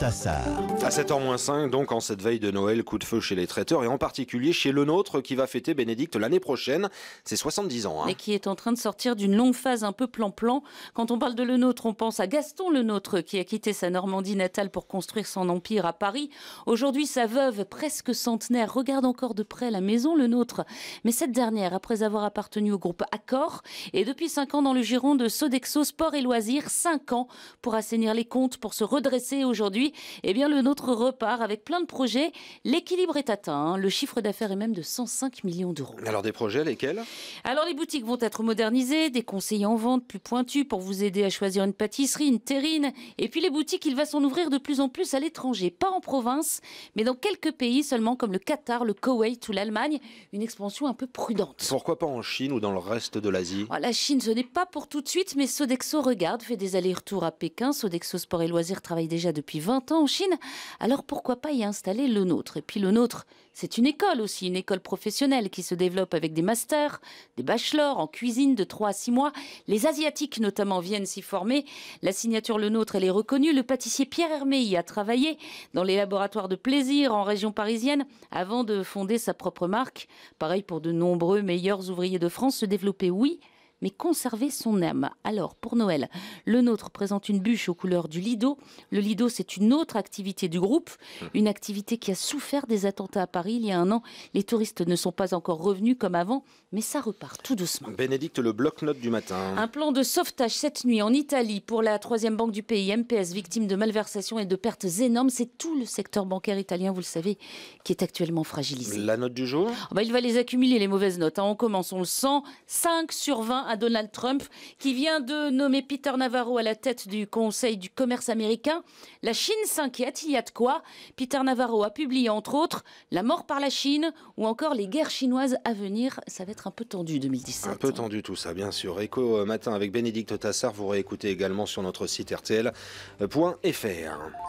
à À 7h moins 5, donc en cette veille de Noël, coup de feu chez les traiteurs et en particulier chez le nôtre qui va fêter Bénédicte l'année prochaine. C'est 70 ans. Hein. Et qui est en train de sortir d'une longue phase un peu plan-plan. Quand on parle de le nôtre, on pense à Gaston le nôtre qui a quitté sa Normandie natale pour construire son empire à Paris. Aujourd'hui, sa veuve, presque centenaire, regarde encore de près la maison le nôtre. Mais cette dernière, après avoir appartenu au groupe Accor, et depuis 5 ans dans le giron de Sodexo Sport et Loisirs, 5 ans pour assainir les comptes, pour se redresser aujourd'hui aujourd'hui, eh bien le nôtre repart avec plein de projets. L'équilibre est atteint. Hein. Le chiffre d'affaires est même de 105 millions d'euros. Alors des projets, lesquels Alors les boutiques vont être modernisées, des conseillers en vente plus pointus pour vous aider à choisir une pâtisserie, une terrine. Et puis les boutiques, il va s'en ouvrir de plus en plus à l'étranger, pas en province, mais dans quelques pays seulement comme le Qatar, le Koweït ou l'Allemagne. Une expansion un peu prudente. Pourquoi pas en Chine ou dans le reste de l'Asie oh, La Chine, ce n'est pas pour tout de suite, mais Sodexo regarde, fait des allers-retours à Pékin. Sodexo Sport et Loisirs travaille déjà depuis depuis 20 ans en Chine, alors pourquoi pas y installer le nôtre Et puis le nôtre, c'est une école aussi, une école professionnelle qui se développe avec des masters, des bachelors en cuisine de 3 à 6 mois. Les Asiatiques notamment viennent s'y former. La signature Le Nôtre, elle est reconnue. Le pâtissier Pierre Hermé y a travaillé dans les laboratoires de plaisir en région parisienne avant de fonder sa propre marque. Pareil pour de nombreux meilleurs ouvriers de France, se développer, oui, mais conserver son âme. Alors, pour Noël, le nôtre présente une bûche aux couleurs du Lido. Le Lido, c'est une autre activité du groupe, hmm. une activité qui a souffert des attentats à Paris il y a un an. Les touristes ne sont pas encore revenus comme avant, mais ça repart tout doucement. Bénédicte, le bloc note du matin. Un plan de sauvetage cette nuit en Italie pour la troisième banque du pays, MPS, victime de malversations et de pertes énormes. C'est tout le secteur bancaire italien, vous le savez, qui est actuellement fragilisé. La note du jour ah bah, Il va les accumuler, les mauvaises notes. Hein. On commence, on le sent, 5 sur 20 à Donald Trump, qui vient de nommer Peter Navarro à la tête du Conseil du commerce américain. La Chine s'inquiète, il y a de quoi. Peter Navarro a publié, entre autres, La mort par la Chine ou encore Les guerres chinoises à venir. Ça va être un peu tendu 2017. Un peu hein. tendu tout ça, bien sûr. Écho euh, matin avec Bénédicte Tassard. Vous réécoutez également sur notre site rtl.fr.